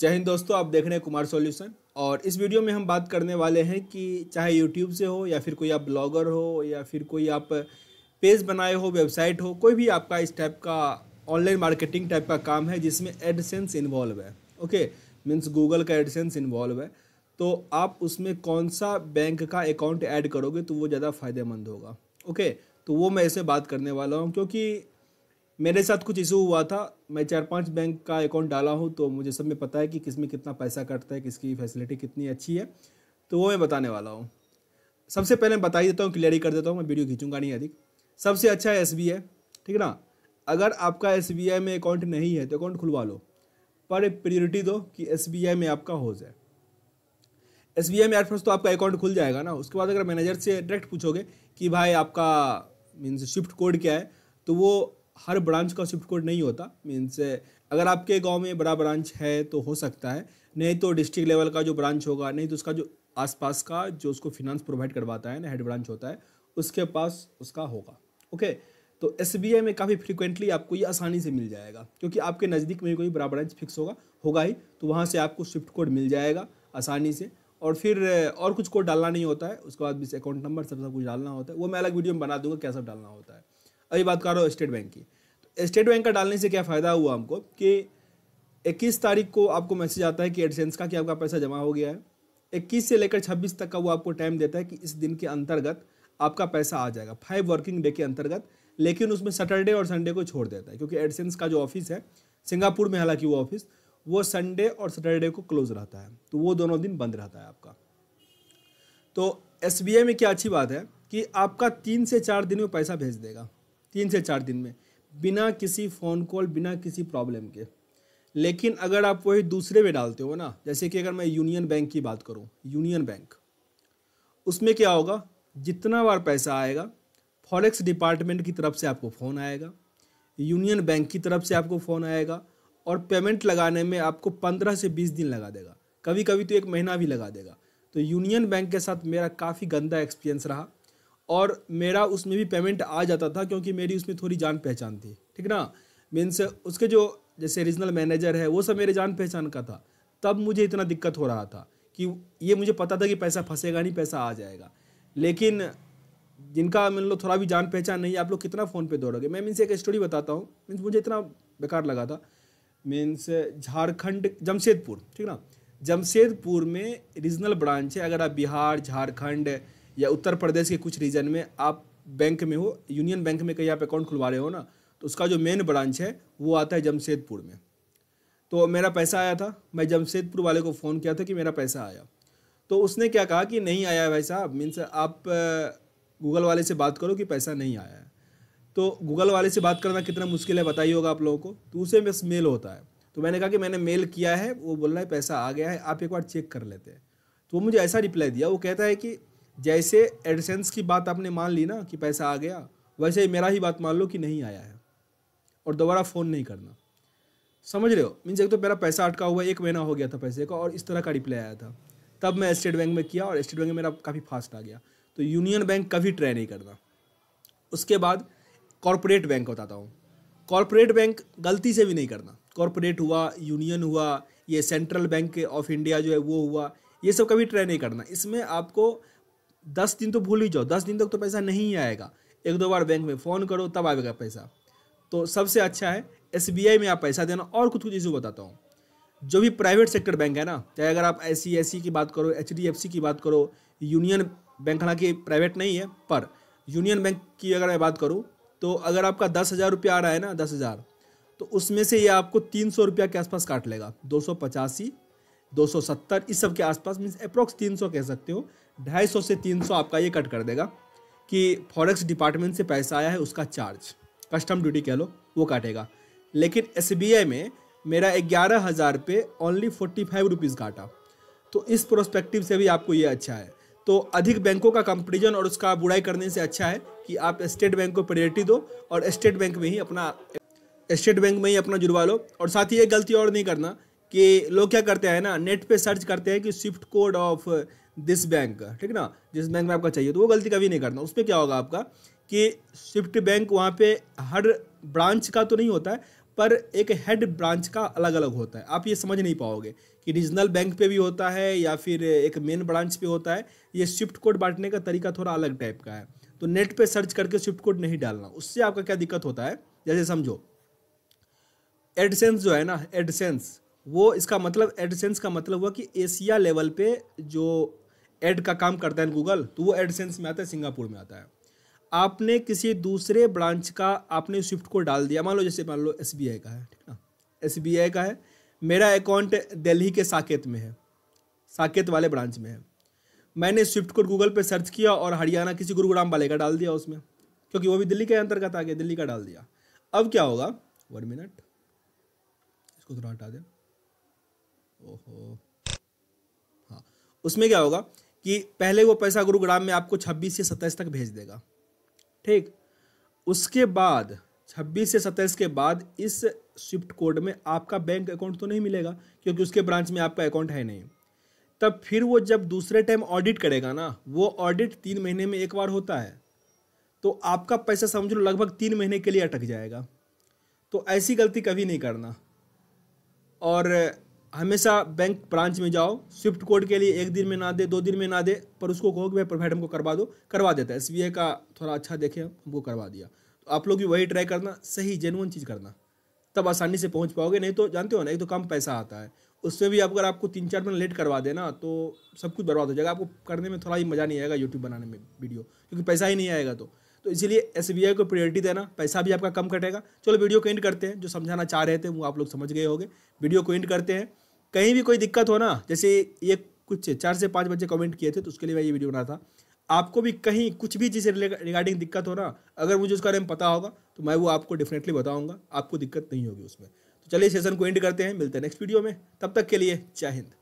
जय हिंद दोस्तों आप देख रहे हैं कुमार सॉल्यूशन और इस वीडियो में हम बात करने वाले हैं कि चाहे यूट्यूब से हो या फिर कोई आप ब्लॉगर हो या फिर कोई आप पेज बनाए हो वेबसाइट हो कोई भी आपका इस टाइप का ऑनलाइन मार्केटिंग टाइप का काम है जिसमें एडसेंस इन्वॉल्व है ओके मीन्स गूगल का एडसेंस इन्वॉल्व है तो आप उसमें कौन सा बैंक का अकाउंट ऐड करोगे तो वो ज़्यादा फ़ायदेमंद होगा ओके तो वो मैं इसे बात करने वाला हूँ क्योंकि मेरे साथ कुछ इशू हुआ था मैं चार पांच बैंक का अकाउंट डाला हूँ तो मुझे सब में पता है कि किस में कितना पैसा कटता है किसकी फैसिलिटी कितनी अच्छी है तो वो मैं बताने वाला हूँ सबसे पहले मैं बता ही देता हूँ क्लियर ही कर देता हूँ मैं वीडियो खींचूंगा नहीं अधिक सबसे अच्छा है एस बी आई ठीक है ना अगर आपका एस बी आई में अकाउंट नहीं है तो अकाउंट खुलवा लो पर प्रियोरिटी दो कि एस बी आई में आपका हो जाए एस बी आई में एट फर्स्ट तो आपका अकाउंट खुल जाएगा ना उसके बाद अगर मैनेजर से डायरेक्ट पूछोगे कि भाई आपका मीन्स शिफ्ट कोड क्या है तो वो हर ब्रांच का शिफ्ट कोड नहीं होता मीन्स अगर आपके गांव में बड़ा ब्रांच है तो हो सकता है नहीं तो डिस्ट्रिक्ट लेवल का जो ब्रांच होगा नहीं तो उसका जो आसपास का जो उसको फिनांस प्रोवाइड करवाता है ना हेड ब्रांच होता है उसके पास उसका होगा ओके तो एस में काफ़ी फ्रिक्वेंटली आपको ये आसानी से मिल जाएगा क्योंकि आपके नज़दीक में कोई बड़ा ब्रांच फिक्स होगा होगा ही तो वहाँ से आपको शिफ्ट कोड मिल जाएगा आसानी से और फिर और कुछ कोड डालना नहीं होता है उसके बाद भी अकाउंट नंबर सब सब कुछ डालना होता है वो मैं अलग वीडियो में बना दूंगा कैसा डालना होता है अभी बात कर रहा हूँ स्टेट बैंक की तो स्टेट बैंक का डालने से क्या फ़ायदा हुआ हमको कि इक्कीस तारीख को आपको मैसेज आता है कि एडसेंस का कि आपका पैसा जमा हो गया है इक्कीस से लेकर छब्बीस तक का वो आपको टाइम देता है कि इस दिन के अंतर्गत आपका पैसा आ जाएगा फाइव वर्किंग डे के अंतर्गत लेकिन उसमें सैटरडे और संडे को छोड़ देता है क्योंकि एडसेंस का जो ऑफिस है सिंगापुर में हालांकि वो ऑफिस वो संडे और सैटरडे को क्लोज रहता है तो वो दोनों दिन बंद रहता है आपका तो एस में क्या अच्छी बात है कि आपका तीन से चार दिन में पैसा भेज देगा तीन से चार दिन में बिना किसी फ़ोन कॉल बिना किसी प्रॉब्लम के लेकिन अगर आप वही दूसरे में डालते हो ना जैसे कि अगर मैं यूनियन बैंक की बात करूँ यूनियन बैंक उसमें क्या होगा जितना बार पैसा आएगा फॉरेक्स डिपार्टमेंट की तरफ से आपको फ़ोन आएगा यूनियन बैंक की तरफ से आपको फ़ोन आएगा और पेमेंट लगाने में आपको पंद्रह से बीस दिन लगा देगा कभी कभी तो एक महीना भी लगा देगा तो यूनियन बैंक के साथ मेरा काफ़ी गंदा एक्सपीरियंस रहा और मेरा उसमें भी पेमेंट आ जाता था क्योंकि मेरी उसमें थोड़ी जान पहचान थी ठीक ना मीन्स उसके जो जैसे रीजनल मैनेजर है वो सब मेरे जान पहचान का था तब मुझे इतना दिक्कत हो रहा था कि ये मुझे पता था कि पैसा फंसेगा नहीं पैसा आ जाएगा लेकिन जिनका मान लो थोड़ा भी जान पहचान नहीं आप लोग कितना फ़ोन पे दौड़ोगे मैं मीन्स एक स्टोरी बताता हूँ मीन्स मुझे इतना बेकार लगा था मीन्स झारखंड जमशेदपुर ठीक ना जमशेदपुर में रीजनल ब्रांच है अगर आप बिहार झारखंड या उत्तर प्रदेश के कुछ रीजन में आप बैंक में हो यूनियन बैंक में कहीं आप अकाउंट खुलवा रहे हो ना तो उसका जो मेन ब्रांच है वो आता है जमशेदपुर में तो मेरा पैसा आया था मैं जमशेदपुर वाले को फ़ोन किया था कि मेरा पैसा आया तो उसने क्या कहा कि नहीं आया भाई साहब मीन्स आप गूगल वाले से बात करो कि पैसा नहीं आया है तो गूगल वाले से बात करना कितना मुश्किल है बताइए होगा आप लोगों को तो उसे बस मेल होता है तो मैंने कहा कि मैंने मेल किया है वो बोल रहा है पैसा आ गया है आप एक बार चेक कर लेते हैं तो वो मुझे ऐसा रिप्लाई दिया वो कहता है कि जैसे एडसेंस की बात आपने मान ली ना कि पैसा आ गया वैसे ही मेरा ही बात मान लो कि नहीं आया है और दोबारा फ़ोन नहीं करना समझ रहे हो मीन्स एक तो मेरा पैसा अटका हुआ एक महीना हो गया था पैसे का और इस तरह का रिप्लाई आया था तब मैं स्टेट बैंक में किया और स्टेट बैंक में मेरा काफ़ी फास्ट आ गया तो यूनियन बैंक कभी ट्राई नहीं करना उसके बाद कॉरपोरेट बैंक बताता हूँ कॉरपोरेट बैंक गलती से भी नहीं करना कॉरपोरेट हुआ यूनियन हुआ ये सेंट्रल बैंक ऑफ इंडिया जो है वो हुआ ये सब कभी ट्राई नहीं करना इसमें आपको दस दिन तो भूल ही जाओ दस दिन तक तो पैसा नहीं आएगा एक दो बार बैंक में फ़ोन करो तब आएगा पैसा तो सबसे अच्छा है एस में आप पैसा देना और कुछ कुछ इशू बताता हूँ जो भी प्राइवेट सेक्टर बैंक है ना चाहे अगर आप एस सी e e की बात करो एच की बात करो यूनियन बैंक हालांकि प्राइवेट नहीं है पर यूनियन बैंक की अगर मैं बात करूँ तो अगर आपका दस हज़ार रुपया आ रहा है ना दस हज़ार तो उसमें से ये आपको तीन सौ रुपया के आसपास काट लेगा दो सौ पचासी दो सौ सत्तर इस सब के आसपास मीन्स अप्रोक्स तीन सौ कह सकते हो ढाई सौ से तीन सौ आपका ये कट कर देगा कि फॉरेक्स डिपार्टमेंट से पैसा आया है उसका चार्ज कस्टम ड्यूटी कह लो वो काटेगा लेकिन एस में मेरा ग्यारह हज़ार पे ओनली फोर्टी फाइव रुपीज़ काटा तो इस प्रोस्पेक्टिव से भी आपको ये अच्छा है तो अधिक बैंकों का कंपेरिजन और उसका बुराई करने से अच्छा है कि आप स्टेट बैंक को प्रायोरिटी दो और स्टेट बैंक में ही अपना स्टेट बैंक में ही अपना जुड़वा लो और साथ ही ये गलती और नहीं करना कि लोग क्या करते हैं ना नेट पे सर्च करते हैं कि swift code of this bank का ठीक ना जिस बैंक में आपका चाहिए तो वो गलती कभी नहीं करना उस पर क्या होगा आपका कि स्विफ्ट बैंक वहाँ पे हर ब्रांच का तो नहीं होता है पर एक हेड ब्रांच का अलग अलग होता है आप ये समझ नहीं पाओगे कि रीजनल बैंक पे भी होता है या फिर एक मेन ब्रांच पे होता है ये स्विफ्ट कोड बांटने का तरीका थोड़ा अलग टाइप का है तो नेट पे सर्च करके स्विफ्ट कोड नहीं डालना उससे आपका क्या दिक्कत होता है जैसे समझो एडसेंस जो है ना एडसेंस वो इसका मतलब एडसेंस का मतलब हुआ कि एशिया लेवल पे जो एड का काम करता है गूगल तो वो एडसेंस में आता है सिंगापुर में आता है आपने किसी दूसरे ब्रांच का आपने स्विफ्ट को डाल दिया मान लो जैसे मान लो एस का है ठीक ना एस का है मेरा अकाउंट दिल्ली के साकेत में है साकेत वाले ब्रांच में है मैंने स्विफ्ट को गूगल पे सर्च किया और हरियाणा किसी गुरुग्राम वाले का डाल दिया उसमें क्योंकि वो भी दिल्ली के अंतर्गत आ गया दिल्ली का डाल दिया अब क्या होगा वन मिनट इसको थोड़ा हटा दे ओहो हाँ उसमें क्या होगा कि पहले वो पैसा गुरुग्राम में आपको छब्बीस से सत्ताईस तक भेज देगा ठीक उसके बाद छब्बीस से सत्ताईस के बाद इस स्विफ्ट कोड में आपका बैंक अकाउंट तो नहीं मिलेगा क्योंकि उसके ब्रांच में आपका अकाउंट है नहीं तब फिर वो जब दूसरे टाइम ऑडिट करेगा ना वो ऑडिट तीन महीने में एक बार होता है तो आपका पैसा समझ लो लगभग तीन महीने के लिए अटक जाएगा तो ऐसी गलती कभी नहीं करना और हमेशा बैंक ब्रांच में जाओ स्विफ्ट कोड के लिए एक दिन में ना दे दो दिन में ना दे पर उसको कहो कि भाई प्रोवाइड हमको करवा दो करवा देता है एस का थोड़ा अच्छा देखे हमको करवा दिया तो आप लोग भी वही ट्राई करना सही जेनुअन चीज़ करना तब आसानी से पहुंच पाओगे नहीं तो जानते हो ना एक तो कम पैसा आता है उसमें भी अगर आपको तीन चार मिनट लेट करवा देना तो सब कुछ बर्बाद हो जाएगा आपको करने में थोड़ा ही मज़ा नहीं आएगा यूट्यूब बनाने में वीडियो क्योंकि पैसा ही नहीं आएगा तो तो इसीलिए एस को प्रायोरिटी देना पैसा भी आपका कम कटेगा चलो वीडियो को एंड करते हैं जो समझाना चाह रहे थे वो आप लोग समझ गए होंगे वीडियो को एंड करते हैं कहीं भी कोई दिक्कत हो ना जैसे ये कुछ चार से पाँच बच्चे कमेंट किए थे तो उसके लिए मैं ये वीडियो बना था आपको भी कहीं कुछ भी चीज़ रिगार्डिंग दिक्कत हो ना अगर मुझे उसका बारे में पता होगा तो मैं वो आपको डेफिनेटली बताऊँगा आपको दिक्कत नहीं होगी उसमें तो चलिए सेशन को एंड करते हैं मिलते हैं नेक्स्ट वीडियो में तब तक के लिए जय हिंद